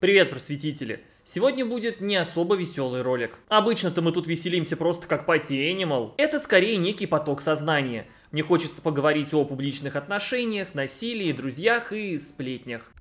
Привет, просветители! Сегодня будет не особо веселый ролик. Обычно-то мы тут веселимся просто как пати Animal. Это скорее некий поток сознания. Мне хочется поговорить о публичных отношениях, насилии, друзьях и сплетнях.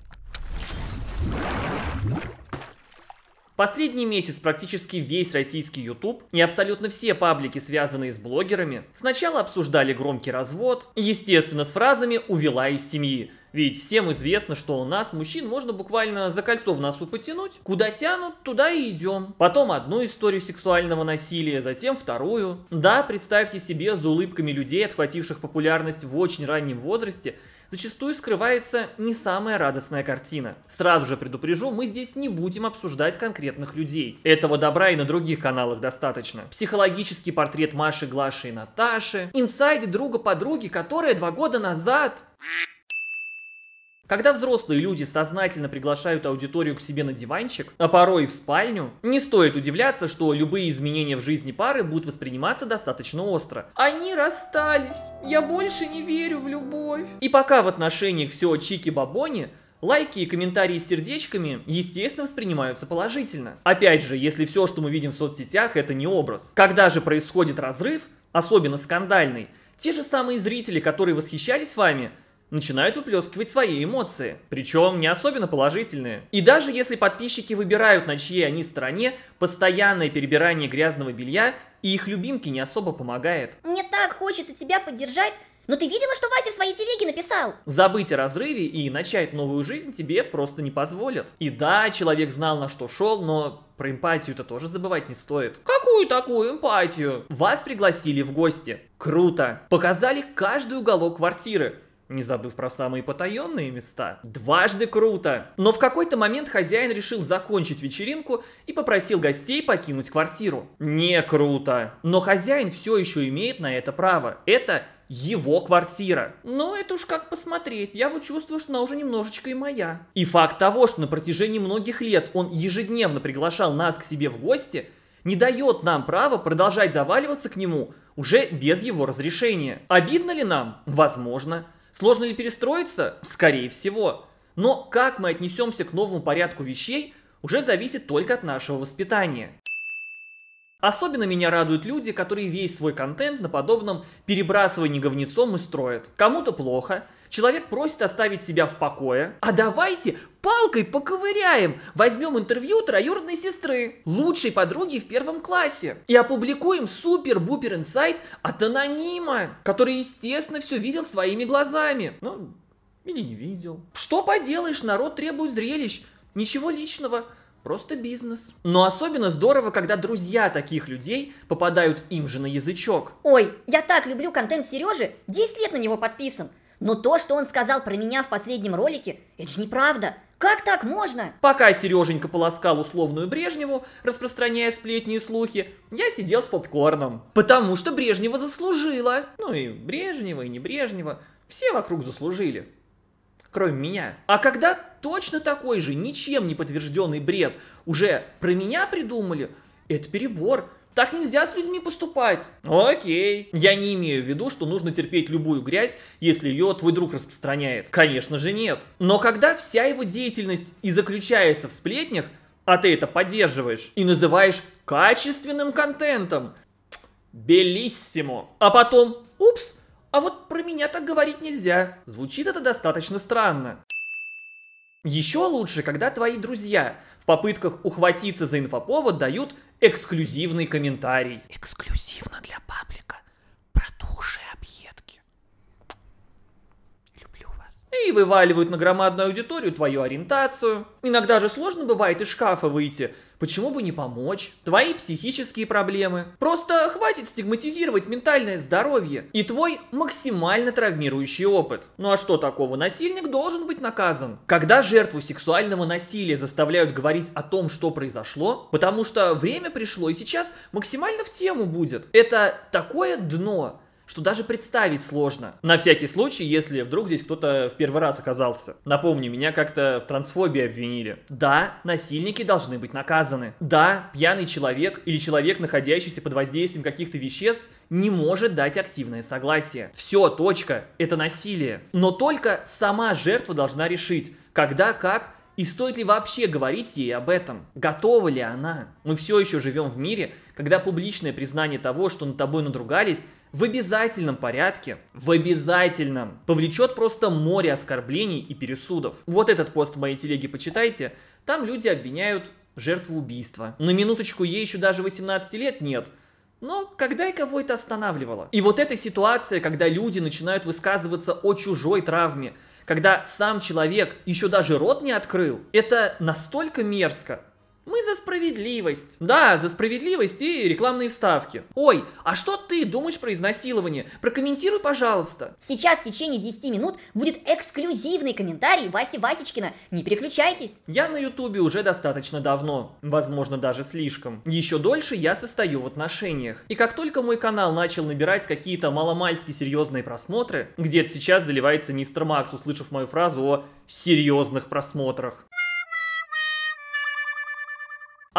Последний месяц практически весь российский YouTube и абсолютно все паблики, связанные с блогерами, сначала обсуждали громкий развод, естественно, с фразами «увела из семьи», ведь всем известно, что у нас мужчин можно буквально за кольцо в носу потянуть. Куда тянут, туда и идем. Потом одну историю сексуального насилия, затем вторую. Да, представьте себе, за улыбками людей, отхвативших популярность в очень раннем возрасте, зачастую скрывается не самая радостная картина. Сразу же предупрежу, мы здесь не будем обсуждать конкретных людей. Этого добра и на других каналах достаточно. Психологический портрет Маши, Глаши и Наташи. Инсайды друга подруги, которая два года назад... Когда взрослые люди сознательно приглашают аудиторию к себе на диванчик, а порой и в спальню, не стоит удивляться, что любые изменения в жизни пары будут восприниматься достаточно остро. Они расстались, я больше не верю в любовь. И пока в отношениях все чики-бабони, Лайки и комментарии с сердечками, естественно, воспринимаются положительно. Опять же, если все, что мы видим в соцсетях, это не образ. Когда же происходит разрыв, особенно скандальный, те же самые зрители, которые восхищались вами, начинают выплескивать свои эмоции, причем не особенно положительные. И даже если подписчики выбирают, на чьей они стороне, постоянное перебирание грязного белья и их любимки не особо помогает. Мне так хочется тебя поддержать, но ты видела, что Вася в своей телеге написал? Забыть о разрыве и начать новую жизнь тебе просто не позволят. И да, человек знал, на что шел, но про эмпатию-то тоже забывать не стоит. Какую такую эмпатию? Вас пригласили в гости. Круто. Показали каждый уголок квартиры не забыв про самые потаенные места. Дважды круто! Но в какой-то момент хозяин решил закончить вечеринку и попросил гостей покинуть квартиру. Не круто! Но хозяин все еще имеет на это право. Это его квартира. Ну, это уж как посмотреть, я вот чувствую, что она уже немножечко и моя. И факт того, что на протяжении многих лет он ежедневно приглашал нас к себе в гости, не дает нам права продолжать заваливаться к нему уже без его разрешения. Обидно ли нам? Возможно. Сложно ли перестроиться? Скорее всего. Но как мы отнесемся к новому порядку вещей, уже зависит только от нашего воспитания. Особенно меня радуют люди, которые весь свой контент на подобном перебрасывании говнецом и строят. Кому-то плохо, человек просит оставить себя в покое, а давайте палкой поковыряем, возьмем интервью троюродной сестры, лучшей подруги в первом классе, и опубликуем супер-бупер инсайт от анонима, который, естественно, все видел своими глазами. Ну, или не видел. Что поделаешь, народ требует зрелищ, ничего личного. Просто бизнес. Но особенно здорово, когда друзья таких людей попадают им же на язычок. Ой, я так люблю контент Сережи, 10 лет на него подписан. Но то, что он сказал про меня в последнем ролике, это же неправда. Как так можно? Пока Сереженька полоскал условную Брежневу, распространяя сплетни и слухи, я сидел с попкорном. Потому что Брежнева заслужила. Ну и Брежнева, и не Брежнева. Все вокруг заслужили кроме меня. А когда точно такой же, ничем не подтвержденный бред уже про меня придумали, это перебор. Так нельзя с людьми поступать. Окей. Я не имею в виду, что нужно терпеть любую грязь, если ее твой друг распространяет. Конечно же нет. Но когда вся его деятельность и заключается в сплетнях, а ты это поддерживаешь и называешь качественным контентом, белиссимо. А потом, упс, а вот про меня так говорить нельзя. Звучит это достаточно странно. Еще лучше, когда твои друзья в попытках ухватиться за инфоповод дают эксклюзивный комментарий. Эксклюзивно для и вываливают на громадную аудиторию твою ориентацию. Иногда же сложно бывает из шкафа выйти. Почему бы не помочь? Твои психические проблемы. Просто хватит стигматизировать ментальное здоровье и твой максимально травмирующий опыт. Ну а что такого? Насильник должен быть наказан. Когда жертву сексуального насилия заставляют говорить о том, что произошло, потому что время пришло и сейчас максимально в тему будет. Это такое дно, что даже представить сложно. На всякий случай, если вдруг здесь кто-то в первый раз оказался. Напомню, меня как-то в трансфобии обвинили. Да, насильники должны быть наказаны. Да, пьяный человек или человек, находящийся под воздействием каких-то веществ, не может дать активное согласие. Все, точка, это насилие. Но только сама жертва должна решить, когда, как и стоит ли вообще говорить ей об этом? Готова ли она? Мы все еще живем в мире, когда публичное признание того, что над тобой надругались, в обязательном порядке, в обязательном, повлечет просто море оскорблений и пересудов. Вот этот пост в моей телеге почитайте, там люди обвиняют жертву убийства. На минуточку ей еще даже 18 лет нет, но когда и кого это останавливало? И вот эта ситуация, когда люди начинают высказываться о чужой травме, когда сам человек еще даже рот не открыл, это настолько мерзко, мы за справедливость. Да, за справедливость и рекламные вставки. Ой, а что ты думаешь про изнасилование? Прокомментируй, пожалуйста. Сейчас в течение 10 минут будет эксклюзивный комментарий Васи Васечкина. Не переключайтесь. Я на ютубе уже достаточно давно. Возможно, даже слишком. Еще дольше я состою в отношениях. И как только мой канал начал набирать какие-то маломальски серьезные просмотры, где-то сейчас заливается мистер Макс, услышав мою фразу о серьезных просмотрах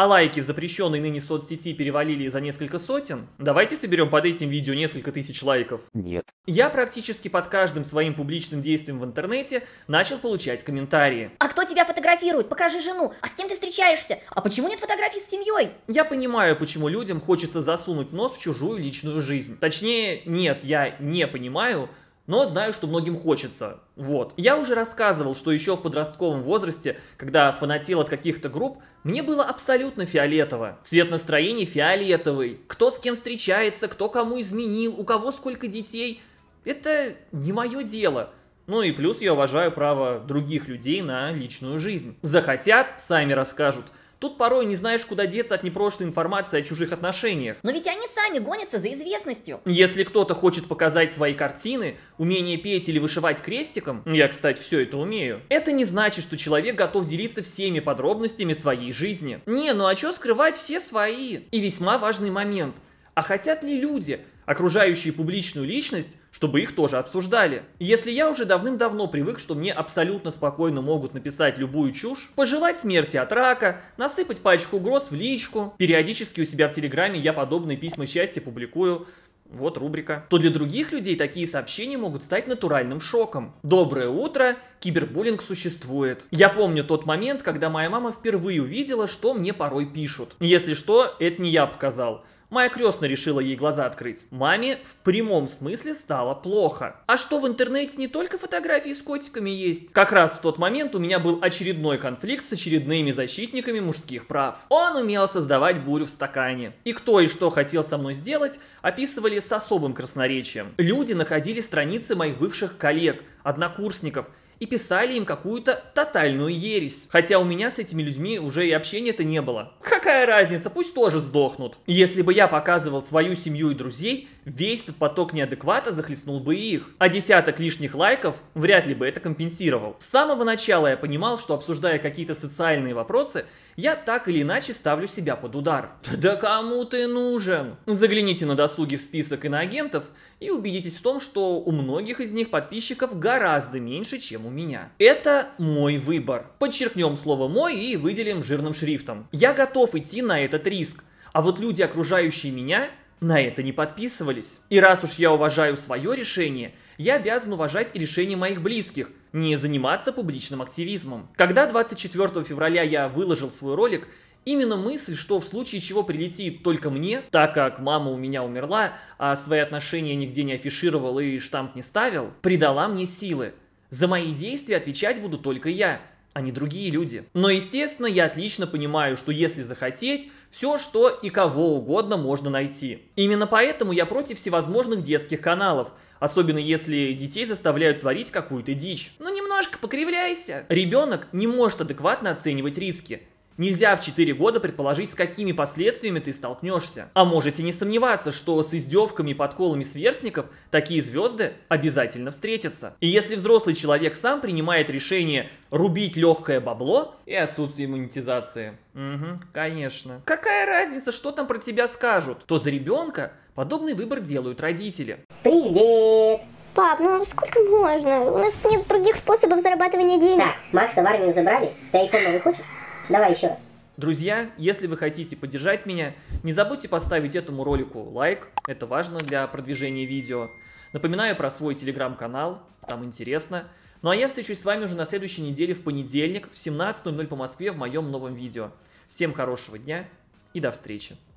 а лайки в запрещенной ныне соцсети перевалили за несколько сотен, давайте соберем под этим видео несколько тысяч лайков. Нет. Я практически под каждым своим публичным действием в интернете начал получать комментарии. А кто тебя фотографирует? Покажи жену. А с кем ты встречаешься? А почему нет фотографий с семьей? Я понимаю, почему людям хочется засунуть нос в чужую личную жизнь. Точнее, нет, я не понимаю, но знаю, что многим хочется. Вот. Я уже рассказывал, что еще в подростковом возрасте, когда фанатил от каких-то групп, мне было абсолютно фиолетово. Цвет настроения фиолетовый. Кто с кем встречается, кто кому изменил, у кого сколько детей. Это не мое дело. Ну и плюс я уважаю право других людей на личную жизнь. Захотят, сами расскажут. Тут порой не знаешь, куда деться от непрошенной информации о чужих отношениях. Но ведь они сами гонятся за известностью. Если кто-то хочет показать свои картины, умение петь или вышивать крестиком, я, кстати, все это умею, это не значит, что человек готов делиться всеми подробностями своей жизни. Не, ну а что скрывать все свои? И весьма важный момент. А хотят ли люди, окружающие публичную личность, чтобы их тоже обсуждали. если я уже давным-давно привык, что мне абсолютно спокойно могут написать любую чушь, пожелать смерти от рака, насыпать пачку угроз в личку, периодически у себя в Телеграме я подобные письма счастья публикую, вот рубрика, то для других людей такие сообщения могут стать натуральным шоком. Доброе утро, кибербуллинг существует. Я помню тот момент, когда моя мама впервые увидела, что мне порой пишут. Если что, это не я показал. Моя крестная решила ей глаза открыть. Маме в прямом смысле стало плохо. А что в интернете не только фотографии с котиками есть? Как раз в тот момент у меня был очередной конфликт с очередными защитниками мужских прав. Он умел создавать бурю в стакане. И кто и что хотел со мной сделать, описывали с особым красноречием. Люди находили страницы моих бывших коллег, однокурсников – и писали им какую-то тотальную ересь. Хотя у меня с этими людьми уже и общения-то не было. Какая разница, пусть тоже сдохнут. Если бы я показывал свою семью и друзей, весь этот поток неадеквата захлестнул бы их. А десяток лишних лайков вряд ли бы это компенсировал. С самого начала я понимал, что обсуждая какие-то социальные вопросы, я так или иначе ставлю себя под удар. Да кому ты нужен? Загляните на досуги в список иноагентов и убедитесь в том, что у многих из них подписчиков гораздо меньше, чем у у меня. Это мой выбор. Подчеркнем слово «мой» и выделим жирным шрифтом. Я готов идти на этот риск. А вот люди, окружающие меня, на это не подписывались. И раз уж я уважаю свое решение, я обязан уважать и решение моих близких, не заниматься публичным активизмом. Когда 24 февраля я выложил свой ролик, именно мысль, что в случае чего прилетит только мне, так как мама у меня умерла, а свои отношения нигде не афишировал и штамп не ставил, придала мне силы. За мои действия отвечать буду только я, а не другие люди. Но, естественно, я отлично понимаю, что если захотеть, все что и кого угодно можно найти. Именно поэтому я против всевозможных детских каналов, особенно если детей заставляют творить какую-то дичь. Ну немножко покривляйся. Ребенок не может адекватно оценивать риски. Нельзя в 4 года предположить, с какими последствиями ты столкнешься. А можете не сомневаться, что с издевками и подколами сверстников такие звезды обязательно встретятся. И если взрослый человек сам принимает решение рубить легкое бабло и отсутствие монетизации. Угу, конечно. Какая разница, что там про тебя скажут? То за ребенка подобный выбор делают родители. Привет! Пап, ну сколько можно? У нас нет других способов зарабатывания денег. Так, Макса в армию забрали, ты айфон новый хочешь? Давай еще раз. Друзья, если вы хотите поддержать меня, не забудьте поставить этому ролику лайк, это важно для продвижения видео. Напоминаю про свой телеграм-канал, там интересно. Ну а я встречусь с вами уже на следующей неделе в понедельник в 17.00 по Москве в моем новом видео. Всем хорошего дня и до встречи.